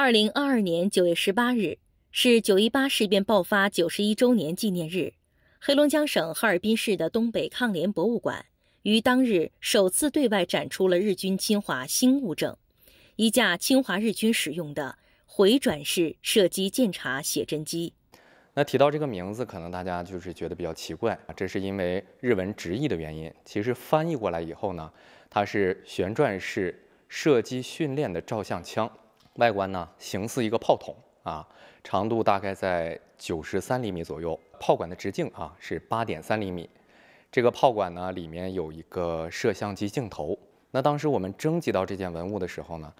二零二二年九月十八日是九一八事变爆发九十一周年纪念日，黑龙江省哈尔滨市的东北抗联博物馆于当日首次对外展出了日军侵华新物证，一架侵华日军使用的回转式射击舰查写真机。那提到这个名字，可能大家就是觉得比较奇怪啊，这是因为日文直译的原因。其实翻译过来以后呢，它是旋转式射击训练的照相枪。外观呢，形似一个炮筒啊，长度大概在九十三厘米左右，炮管的直径啊是八点三厘米。这个炮管呢，里面有一个摄像机镜头。那当时我们征集到这件文物的时候呢，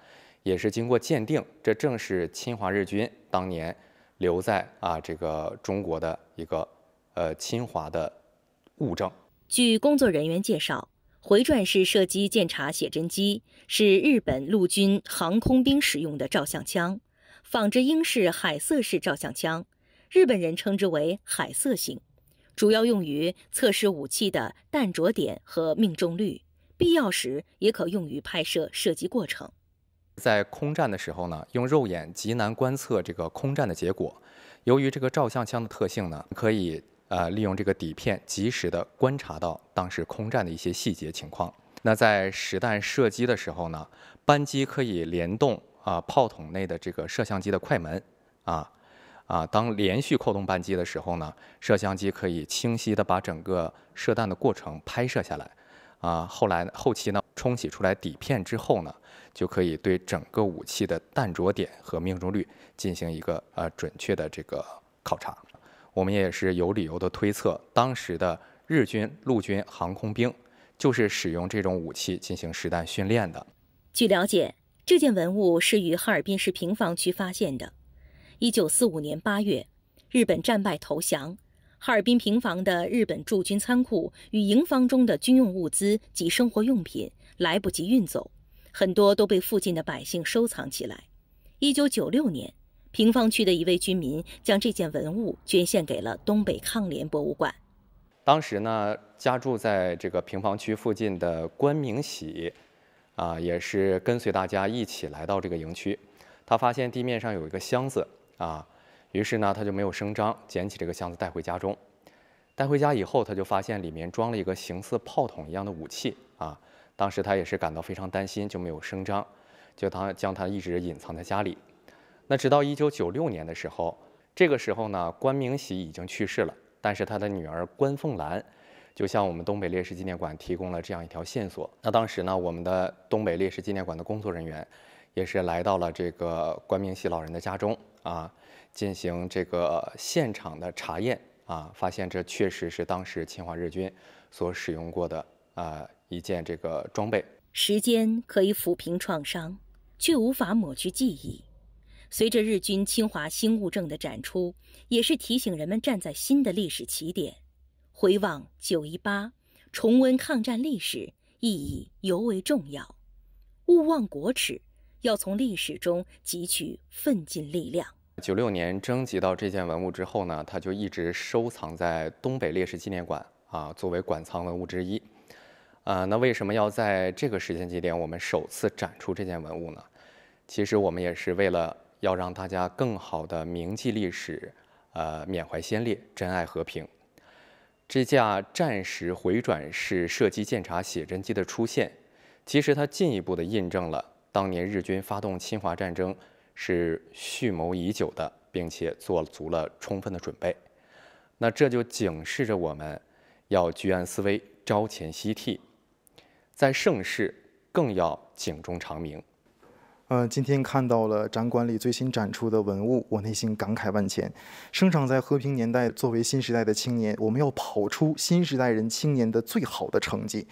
也是经过鉴定，这正是侵华日军当年留在啊这个中国的一个呃侵华的物证。据工作人员介绍。回转式射击舰查写真机是日本陆军航空兵使用的照相枪，仿制英式海瑟式照相枪，日本人称之为海瑟型，主要用于测试武器的弹着点和命中率，必要时也可用于拍摄射击过程。在空战的时候呢，用肉眼极难观测这个空战的结果，由于这个照相枪的特性呢，可以。呃，利用这个底片及时的观察到当时空战的一些细节情况。那在实弹射击的时候呢，扳机可以联动啊炮筒内的这个摄像机的快门，啊啊，当连续扣动扳机的时候呢，摄像机可以清晰的把整个射弹的过程拍摄下来，啊，后来后期呢冲洗出来底片之后呢，就可以对整个武器的弹着点和命中率进行一个呃准确的这个考察。我们也是有理由的推测，当时的日军陆军航空兵就是使用这种武器进行实弹训练的。据了解，这件文物是于哈尔滨市平房区发现的。1945年8月，日本战败投降，哈尔滨平房的日本驻军仓库与营房中的军用物资及生活用品来不及运走，很多都被附近的百姓收藏起来。1996年。平房区的一位居民将这件文物捐献给了东北抗联博物馆。当时呢，家住在这个平房区附近的关明喜，啊，也是跟随大家一起来到这个营区。他发现地面上有一个箱子啊，于是呢，他就没有声张，捡起这个箱子带回家中。带回家以后，他就发现里面装了一个形似炮筒一样的武器啊。当时他也是感到非常担心，就没有声张，就他将它一直隐藏在家里。那直到一九九六年的时候，这个时候呢，关明喜已经去世了，但是他的女儿关凤兰，就向我们东北烈士纪念馆提供了这样一条线索。那当时呢，我们的东北烈士纪念馆的工作人员，也是来到了这个关明喜老人的家中啊，进行这个现场的查验啊，发现这确实是当时侵华日军所使用过的啊一件这个装备。时间可以抚平创伤，却无法抹去记忆。随着日军侵华新物证的展出，也是提醒人们站在新的历史起点，回望九一八，重温抗战历史，意义尤为重要。勿忘国耻，要从历史中汲取奋进力量。九六年征集到这件文物之后呢，他就一直收藏在东北烈士纪念馆啊，作为馆藏文物之一。啊，那为什么要在这个时间节点我们首次展出这件文物呢？其实我们也是为了。要让大家更好的铭记历史，呃，缅怀先烈，珍爱和平。这架战时回转式射击舰查写真机的出现，其实它进一步的印证了当年日军发动侵华战争是蓄谋已久的，并且做足了充分的准备。那这就警示着我们，要居安思危，朝前夕惕，在盛世更要警钟长鸣。呃，今天看到了展馆里最新展出的文物，我内心感慨万千。生长在和平年代，作为新时代的青年，我们要跑出新时代人青年的最好的成绩。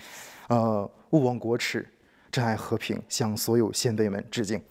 呃，勿忘国耻，珍爱和平，向所有先辈们致敬。